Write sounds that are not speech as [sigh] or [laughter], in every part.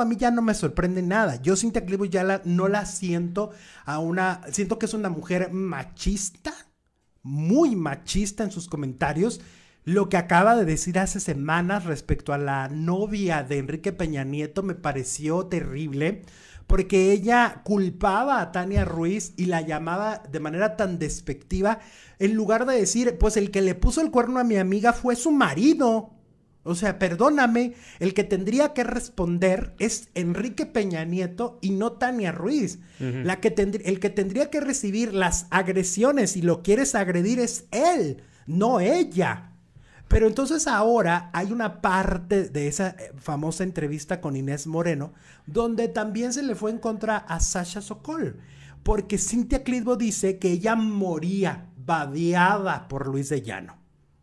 a mí ya no me sorprende nada. Yo Cintia Clitbo ya la, no la siento a una... Siento que es una mujer machista, muy machista en sus comentarios. Lo que acaba de decir hace semanas respecto a la novia de Enrique Peña Nieto me pareció terrible porque ella culpaba a Tania Ruiz y la llamaba de manera tan despectiva, en lugar de decir, pues el que le puso el cuerno a mi amiga fue su marido. O sea, perdóname, el que tendría que responder es Enrique Peña Nieto y no Tania Ruiz. La que el que tendría que recibir las agresiones y lo quieres agredir es él, no ella. Pero entonces ahora hay una parte de esa eh, famosa entrevista con Inés Moreno donde también se le fue en contra a Sasha Sokol, porque Cintia Clitbo dice que ella moría, badeada por Luis de Llano.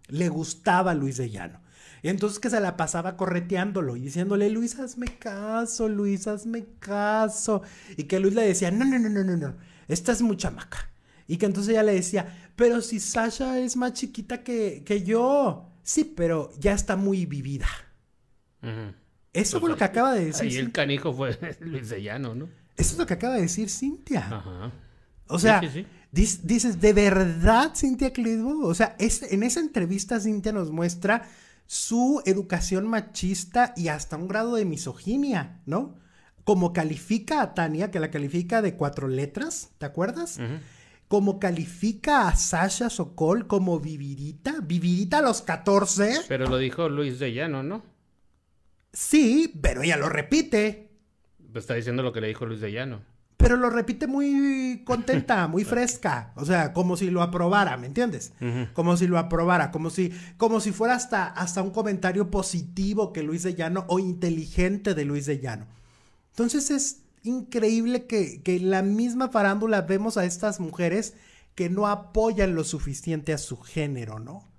Le gustaba Luis de Llano. Y Entonces que se la pasaba correteándolo y diciéndole, Luis, hazme caso, Luis, hazme caso. Y que Luis le decía, no, no, no, no, no, no, esta es mucha maca. Y que entonces ella le decía, pero si Sasha es más chiquita que, que yo, sí, pero ya está muy vivida. Eso fue lo que acaba de decir. Y el canijo fue [laughs] Luis de ¿no? Eso es lo que acaba de decir Cintia. Ajá. O sea, Dices, ¿de verdad Cintia Clitbo? O sea, en esa entrevista Cintia nos muestra su educación machista y hasta un grado de misoginia, ¿no? Como califica a Tania, que la califica de cuatro letras, ¿te acuerdas? Como califica a Sasha Sokol como vividita, vividita a los 14. Pero lo dijo Luis de Llano, ¿no? Sí, pero ella lo repite. Pues está diciendo lo que le dijo Luis de Llano pero lo repite muy contenta, muy fresca, o sea, como si lo aprobara, ¿me entiendes? Como si lo aprobara, como si, como si fuera hasta, hasta un comentario positivo que Luis de Llano o inteligente de Luis de Llano. Entonces es increíble que, que en la misma farándula vemos a estas mujeres que no apoyan lo suficiente a su género, ¿no?